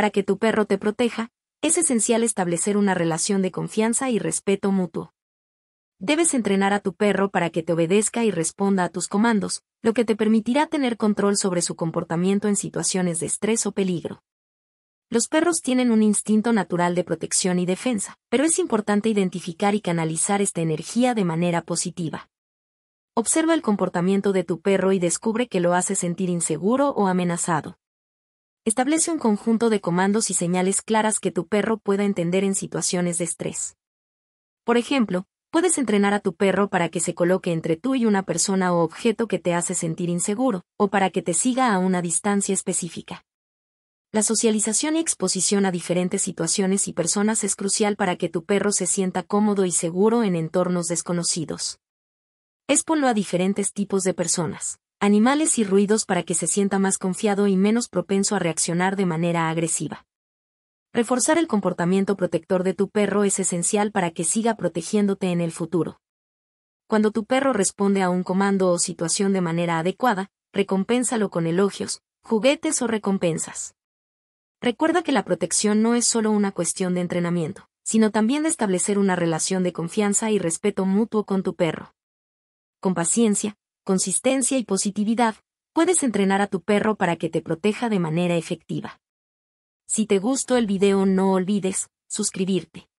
Para que tu perro te proteja, es esencial establecer una relación de confianza y respeto mutuo. Debes entrenar a tu perro para que te obedezca y responda a tus comandos, lo que te permitirá tener control sobre su comportamiento en situaciones de estrés o peligro. Los perros tienen un instinto natural de protección y defensa, pero es importante identificar y canalizar esta energía de manera positiva. Observa el comportamiento de tu perro y descubre que lo hace sentir inseguro o amenazado. Establece un conjunto de comandos y señales claras que tu perro pueda entender en situaciones de estrés. Por ejemplo, puedes entrenar a tu perro para que se coloque entre tú y una persona o objeto que te hace sentir inseguro, o para que te siga a una distancia específica. La socialización y exposición a diferentes situaciones y personas es crucial para que tu perro se sienta cómodo y seguro en entornos desconocidos. Exponlo a diferentes tipos de personas animales y ruidos para que se sienta más confiado y menos propenso a reaccionar de manera agresiva. Reforzar el comportamiento protector de tu perro es esencial para que siga protegiéndote en el futuro. Cuando tu perro responde a un comando o situación de manera adecuada, recompénsalo con elogios, juguetes o recompensas. Recuerda que la protección no es solo una cuestión de entrenamiento, sino también de establecer una relación de confianza y respeto mutuo con tu perro. Con paciencia, consistencia y positividad, puedes entrenar a tu perro para que te proteja de manera efectiva. Si te gustó el video no olvides suscribirte.